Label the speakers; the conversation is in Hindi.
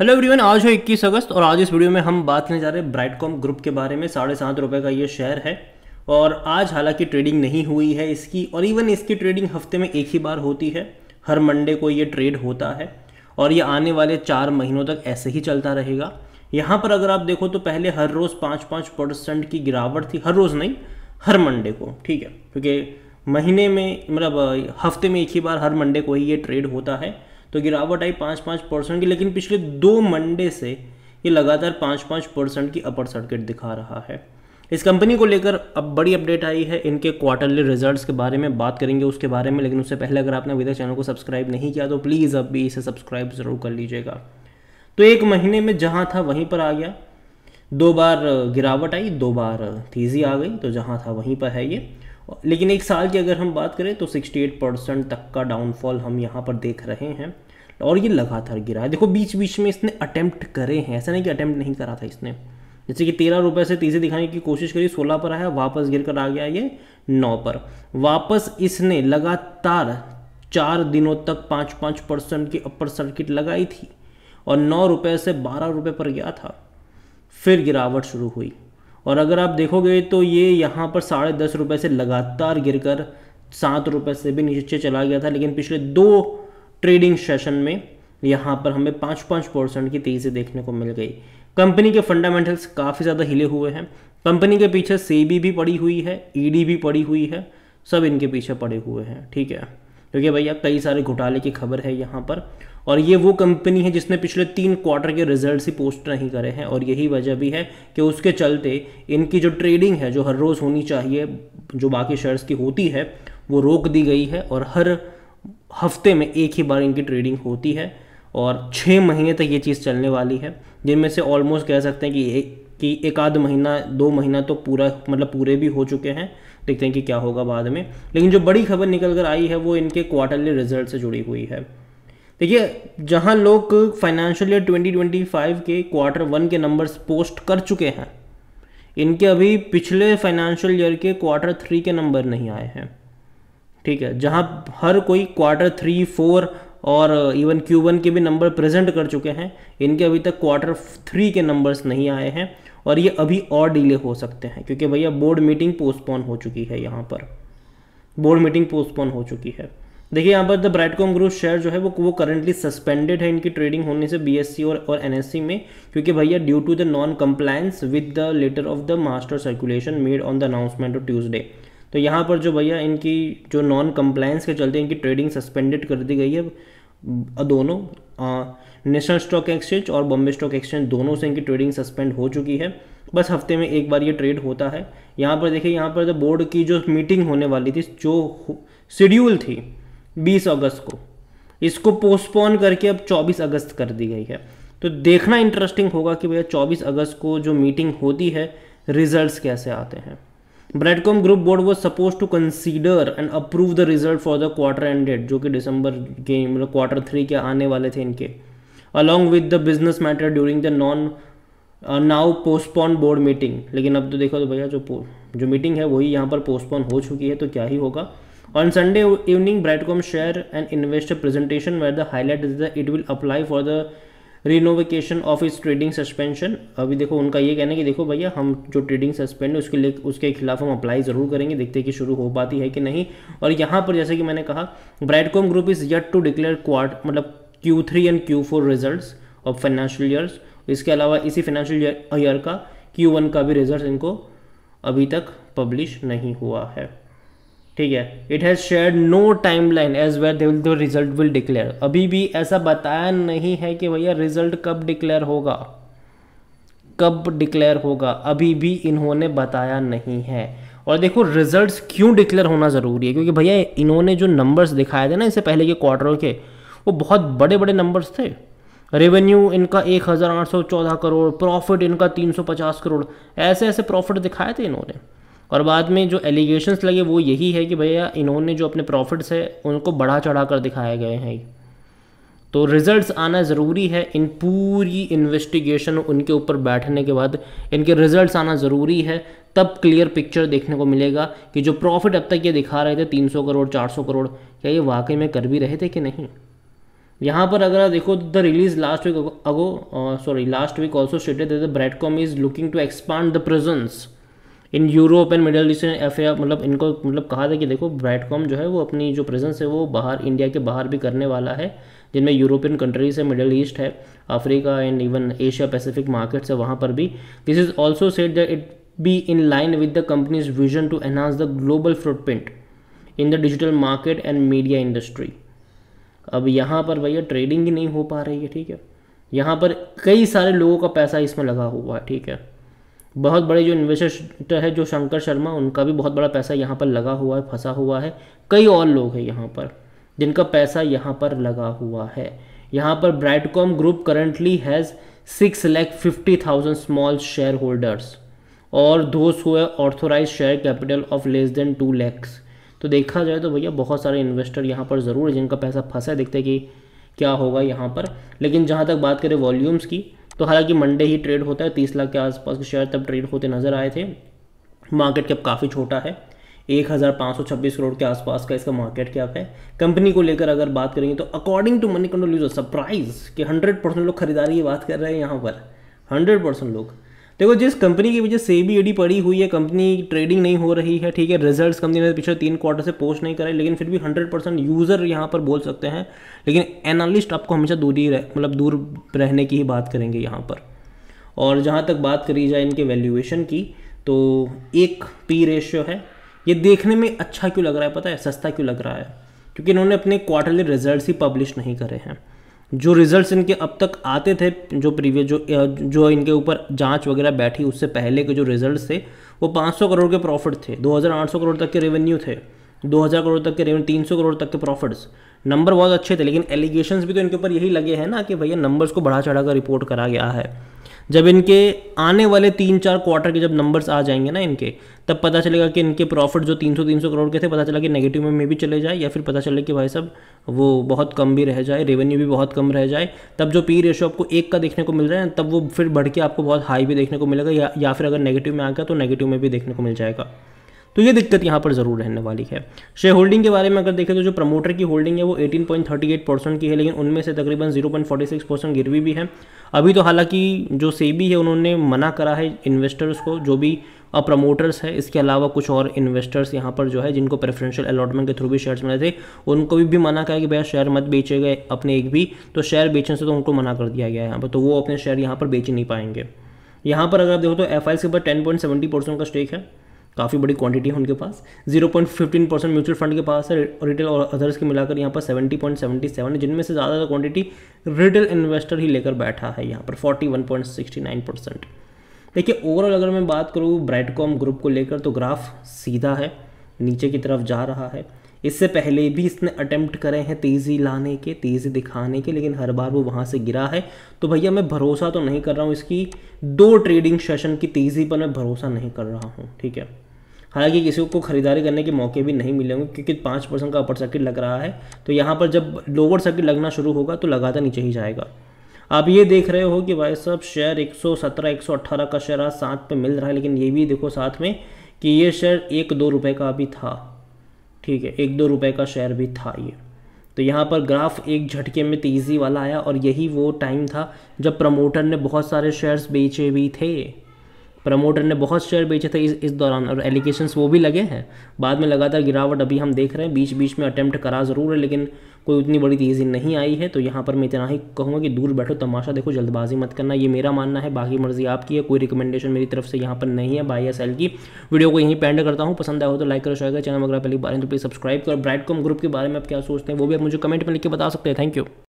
Speaker 1: हेलो एवरीवन आज है 21 अगस्त और आज इस वीडियो में हम बात करने जा रहे हैं ब्राइटकॉम ग्रुप के बारे में साढ़े सात रुपये का ये शेयर है और आज हालांकि ट्रेडिंग नहीं हुई है इसकी और इवन इसकी ट्रेडिंग हफ्ते में एक ही बार होती है हर मंडे को ये ट्रेड होता है और ये आने वाले चार महीनों तक ऐसे ही चलता रहेगा यहाँ पर अगर आप देखो तो पहले हर रोज़ पाँच पाँच परसेंट की गिरावट थी हर रोज़ नहीं हर मंडे को ठीक है क्योंकि महीने में मतलब हफ्ते में एक ही बार हर मंडे को ही ये ट्रेड होता है तो गिरावट आई पाँच पाँच परसेंट की लेकिन पिछले दो मंडे से ये लगातार पाँच पाँच परसेंट की अपर सर्किट दिखा रहा है इस कंपनी को लेकर अब बड़ी अपडेट आई है इनके क्वार्टरली रिजल्ट्स के बारे में बात करेंगे उसके बारे में लेकिन उससे पहले अगर आपने अभी तक चैनल को सब्सक्राइब नहीं किया तो प्लीज़ अब भी इसे सब्सक्राइब ज़रूर कर लीजिएगा तो एक महीने में जहाँ था वहीं पर आ गया दो बार गिरावट आई दो बार तेज़ी आ गई तो जहाँ था वहीं पर है ये लेकिन एक साल की अगर हम बात करें तो 68 परसेंट तक का डाउनफॉल हम यहाँ पर देख रहे हैं और ये लगातार गिरा है देखो बीच बीच में इसने अटैम्प्ट करे हैं ऐसा नहीं कि अटैम्प्ट नहीं करा था इसने जैसे कि तेरह रुपये से तेजी दिखाने की कोशिश करी सोलह पर आया वापस गिर कर आ गया ये नौ पर वापस इसने लगातार चार दिनों तक पाँच पाँच परसेंट की अपर सर्किट लगाई थी और नौ रुपये से बारह रुपये पर गया था फिर गिरावट शुरू हुई और अगर आप देखोगे तो ये यहाँ पर साढ़े दस रुपये से लगातार गिर कर सात रुपये से भी नीचे चला गया था लेकिन पिछले दो ट्रेडिंग सेशन में यहाँ पर हमें पाँच पाँच परसेंट की तेज़ी देखने को मिल गई कंपनी के फंडामेंटल्स काफ़ी ज़्यादा हिले हुए हैं कंपनी के पीछे सेबी भी पड़ी हुई है ईडी e भी पड़ी हुई है सब इनके पीछे पड़े हुए हैं ठीक है क्योंकि भैया कई सारे घोटाले की खबर है यहाँ पर और ये वो कंपनी है जिसने पिछले तीन क्वार्टर के रिजल्ट्स ही पोस्ट नहीं करे हैं और यही वजह भी है कि उसके चलते इनकी जो ट्रेडिंग है जो हर रोज़ होनी चाहिए जो बाकी शेयर्स की होती है वो रोक दी गई है और हर हफ्ते में एक ही बार इनकी ट्रेडिंग होती है और छः महीने तक ये चीज़ चलने वाली है जिनमें से ऑलमोस्ट कह सकते हैं कि एक कि एक आध महीना दो महीना तो पूरा मतलब पूरे भी हो चुके हैं देखते हैं कि क्या होगा बाद में लेकिन जो बड़ी खबर निकल कर आई है वो इनके क्वार्टरली रिजल्ट से जुड़ी हुई है देखिए जहां लोग फाइनेंशियल ईयर 2025 के क्वार्टर वन के नंबर्स पोस्ट कर चुके हैं इनके अभी पिछले फाइनेंशियल ईयर के क्वार्टर थ्री के नंबर नहीं आए हैं ठीक है जहाँ हर कोई क्वार्टर थ्री फोर और इवन क्यू वन के भी नंबर प्रेजेंट कर चुके हैं इनके अभी तक क्वार्टर थ्री के नंबर्स नहीं आए हैं और ये अभी और डिले हो सकते हैं क्योंकि भैया बोर्ड मीटिंग पोस्टपोन हो चुकी है यहाँ पर बोर्ड मीटिंग पोस्टपोन हो चुकी है देखिए यहाँ पर द ब्राइटकॉम ग्रुप शेयर जो है वो वो करंटली सस्पेंडेड है इनकी ट्रेडिंग होने से बीएससी e और और एनएससी e में क्योंकि भैया due to the non compliance with the letter of the master circulation made on the announcement of Tuesday तो यहाँ पर जो भैया इनकी जो नॉन कंप्लायंस के चलते इनकी ट्रेडिंग सस्पेंडेड कर दी गई है दोनों नेशनल स्टॉक एक्सचेंज और बॉम्बे स्टॉक एक्सचेंज दोनों से इनकी ट्रेडिंग सस्पेंड हो चुकी है बस हफ्ते में एक बार ये ट्रेड होता है यहाँ पर देखिए यहाँ पर बोर्ड की जो मीटिंग होने वाली थी जो शेड्यूल थी 20 अगस्त को इसको पोस्टपोन करके अब 24 अगस्त कर दी गई है तो देखना इंटरेस्टिंग होगा कि भैया 24 अगस्त को जो मीटिंग होती है रिजल्ट्स कैसे आते हैं Brightcom group board was suppose to consider and approve the result for the quarter ended जो कि दिसंबर के मतलब क्वार्टर थ्री के आने वाले थे इनके along with the business matter during the non now postpone board meeting लेकिन अब तो देखो तो भैया जो जो मीटिंग है वही यहाँ पर पोस्टपोन हो चुकी है तो क्या ही होगा on Sunday evening Brightcom share and investor presentation where the highlight is that it will apply for the revocation of इस ट्रेडिंग सस्पेंशन अभी देखो उनका ये कहना है कि देखो भैया हम जो ट्रेडिंग सस्पेंड है उसके लिए उसके खिलाफ हम अप्लाई ज़रूर करेंगे देखते हैं कि शुरू हो पाती है कि नहीं और यहाँ पर जैसे कि मैंने कहा Brightcom group is yet to declare quart मतलब Q three and Q four result of financial years इसके अलावा इसी फाइनेंशियल ईयर का क्यू वन का भी रिजल्ट इनको अभी तक पब्लिश नहीं हुआ है ठीक है it has share no timeline as where they result will declare अभी भी ऐसा बताया नहीं है कि भैया रिजल्ट कब डिक्लेयर होगा कब डिक्लेयर होगा अभी भी इन्होंने बताया नहीं है और देखो रिजल्ट्स क्यों डिक्लेयर होना ज़रूरी है क्योंकि भैया इन्होंने जो नंबर्स दिखाए थे ना इससे पहले के क्वार्टरों के वो बहुत बड़े बड़े नंबर्स थे रेवेन्यू इनका एक हज़ार आठ सौ चौदह करोड़ प्रॉफिट इनका तीन सौ पचास करोड़ ऐसे ऐसे प्रॉफिट दिखाए थे इन्होंने और बाद में जो एलिगेशंस लगे वो यही है कि भैया इन्होंने जो अपने प्रॉफिट्स है उनको बढ़ा चढ़ा कर दिखाए गए हैं तो रिजल्ट्स आना ज़रूरी है इन पूरी इन्वेस्टिगेशन उनके ऊपर बैठने के बाद इनके रिजल्ट्स आना ज़रूरी है तब क्लियर पिक्चर देखने को मिलेगा कि जो प्रॉफिट अब तक ये दिखा रहे थे 300 करोड़ 400 करोड़ क्या ये वाकई में कर भी रहे थे कि नहीं यहाँ पर अगर देखो the release last week ago sorry last week also stated the Brightcom is looking to expand the presence in Europe and Middle East Africa मतलब इनको मतलब कहा था कि देखो ब्राइटकॉम जो है वो अपनी जो प्रेजेंस है वो बाहर इंडिया के बाहर भी करने वाला है जिनमें यूरोपियन कंट्रीज है मिडल ईस्ट है Africa and even Asia Pacific markets है वहाँ पर भी this is also set that it be in line with the company's vision to enhance the global footprint in the digital market and media industry अब यहाँ पर भैया ट्रेडिंग ही नहीं हो पा रही है ठीक है यहाँ पर कई सारे लोगों का पैसा इसमें लगा हुआ है ठीक है बहुत बड़े जो इन्वेस्टर है जो शंकर शर्मा उनका भी बहुत बड़ा पैसा यहाँ पर लगा हुआ है फंसा हुआ है कई और लोग हैं यहाँ पर जिनका पैसा यहाँ पर लगा हुआ है यहाँ पर Brightcom group currently has six lakh fifty thousand small share holders और दो है authorise share capital of less than two lakhs तो देखा जाए तो भैया बहुत सारे इन्वेस्टर यहाँ पर ज़रूर है जिनका पैसा फंसा है देखते कि क्या होगा यहाँ पर लेकिन जहाँ तक बात करें वॉल्यूम्स की तो हालांकि मंडे ही ट्रेड होता है तीस लाख के आसपास के शेयर तब ट्रेड होते नजर आए थे मार्केट कैप काफ़ी छोटा है एक हज़ार पाँच सौ छब्बीस करोड़ के आसपास का इसका मार्केट कैप है कंपनी को लेकर अगर बात करेंगे तो according to Moneycontrol user surprise कि हंड्रेड परसेंट लोग खरीदारी की बात कर रहे हैं यहाँ पर हंड्रेड परसेंट लोग देखो जिस कंपनी की वजह से भी ईडी पड़ी हुई है कंपनी ट्रेडिंग नहीं हो रही है ठीक है रिजल्ट्स कंपनी ने पिछले तीन क्वार्टर से पोस्ट नहीं करे लेकिन फिर भी हंड्रेड परसेंट यूज़र यहाँ पर बोल सकते हैं लेकिन एनालिस्ट आपको हमेशा दूरी मतलब दूर रहने की ही बात करेंगे यहाँ पर और जहाँ तक बात करी जाए इनके वैल्यूएशन की तो एक पी रेशियो है ये देखने में अच्छा क्यों लग रहा है पता है सस्ता क्यों लग रहा है क्योंकि इन्होंने अपने क्वार्टरली रिजल्ट ही पब्लिश नहीं करे हैं जो रिजल्ट्स इनके अब तक आते थे जो प्रीवियस जो जो इनके ऊपर जांच वगैरह बैठी उससे पहले के जो रिजल्ट्स थे वो 500 करोड़ के प्रॉफिट थे 2800 करोड़ तक के रेवेन्यू थे 2000 करोड़ तक के तीन 300 करोड़ तक के प्रॉफिट्स नंबर बहुत अच्छे थे लेकिन एलिगेशंस भी तो इनके ऊपर यही लगे हैं ना कि भैया नंबर्स को बढ़ा चढ़ा कर रिपोर्ट करा गया है जब इनके आने वाले तीन चार क्वार्टर के जब नंबर्स आ जाएंगे ना इनके तब पता चलेगा कि इनके प्रॉफिट जो 300 300 करोड़ के थे पता चला कि नेगेटिव में, में भी चले जाए या फिर पता चले कि भाई साहब वो बहुत कम भी रह जाए रेवेन्यू भी बहुत कम रह जाए तब जो पी रेशो आपको एक का देखने को मिल रहा है तब वो फिर बढ़ के आपको बहुत हाई भी देखने को मिलेगा या, या फिर अगर नेगेटिव में आ गया तो नेगेटिव में भी देखने को मिल जाएगा तो ये दिक्कत यहाँ पर ज़रूर रहने वाली है शेयर होल्डिंग के बारे में अगर देखें तो जो प्रमोटर की होल्डिंग है वो 18.38 परसेंट की है लेकिन उनमें से तकरीबन 0.46 परसेंट गिरवी भी है अभी तो हालांकि जो सेबी है उन्होंने मना करा है इन्वेस्टर्स को जो भी प्रमोटर्स है इसके अलावा कुछ और इन्वेस्टर्स यहाँ पर जो है जिनको प्रेफरेंशियल अलॉटमेंट के थ्रू भी शेयर्स मिले थे उनको भी, भी मना करा कि भैया शेयर मत बेचे गए अपने एक भी तो शेयर बेचने से तो उनको मना कर दिया गया है यहाँ पर तो वो अपने शेयर यहाँ पर बेच नहीं पाएंगे यहाँ पर अगर आप देखो तो एफ के ऊपर टेन पॉइंट सेवेंटी परसेंट का स्टेक है काफ़ी बड़ी क्वांटिटी है उनके पास 0.15 परसेंट म्यूचुअल फंड के पास है रिटेल और अदर्स के मिलाकर यहाँ पर 70.77 है जिनमें से ज़्यादा क्वांटिटी रिटेल इन्वेस्टर ही लेकर बैठा है यहाँ पर 41.69 परसेंट देखिए ओवरऑल अगर मैं बात करूँ ब्राइटकॉम ग्रुप को लेकर तो ग्राफ सीधा है नीचे की तरफ जा रहा है इससे पहले भी इसने अटेम्प्ट करे हैं तेज़ी लाने के तेज़ी दिखाने के लेकिन हर बार वो वहाँ से गिरा है तो भैया मैं भरोसा तो नहीं कर रहा हूँ इसकी दो ट्रेडिंग सेशन की तेज़ी पर मैं भरोसा नहीं कर रहा हूँ ठीक है हालांकि किसी को खरीदारी करने के मौके भी नहीं मिलेंगे क्योंकि पाँच परसेंट का अपर सर्किट लग रहा है तो यहाँ पर जब लोअर सर्किट लगना शुरू होगा तो लगातार नीचे ही जाएगा आप ये देख रहे हो कि भाई साहब शेयर 117 118 का शेयर आज सात पे मिल रहा है लेकिन ये भी देखो साथ में कि ये शेयर एक दो रुपए का भी था ठीक है एक दो रुपए का शेयर भी था ये तो यहाँ पर ग्राफ एक झटके में तेज़ी वाला आया और यही वो टाइम था जब प्रमोटर ने बहुत सारे शेयर्स बेचे भी थे प्रमोटर ने बहुत शेयर बेचे थे इस इस दौरान और एलिगेशंस वो भी लगे हैं बाद में लगातार गिरावट अभी हम देख रहे हैं बीच बीच में अटैम्प्ट करा ज़रूर है लेकिन कोई उतनी बड़ी तेज़ी नहीं आई है तो यहाँ पर मैं इतना ही कहूँगा कि दूर बैठो तमाशा देखो जल्दबाजी मत करना ये मेरा मानना है बाकी मर्जी आपकी है कोई रिकमेंडेशन मेरी तरफ से यहाँ पर नहीं है बाई एस एल की वीडियो को यहीं पेंड करता हूँ पसंद आया हो तो लाइक करो शेयर करो चैनल वगैरह पहली बार तो प्लीज़ सब्सक्राइब करो ब्राइट कॉम ग्रुप के बारे में आप क्या सोचते हैं वो भी आप मुझे कमेंट में लिख के बता सकते हैं थैंक यू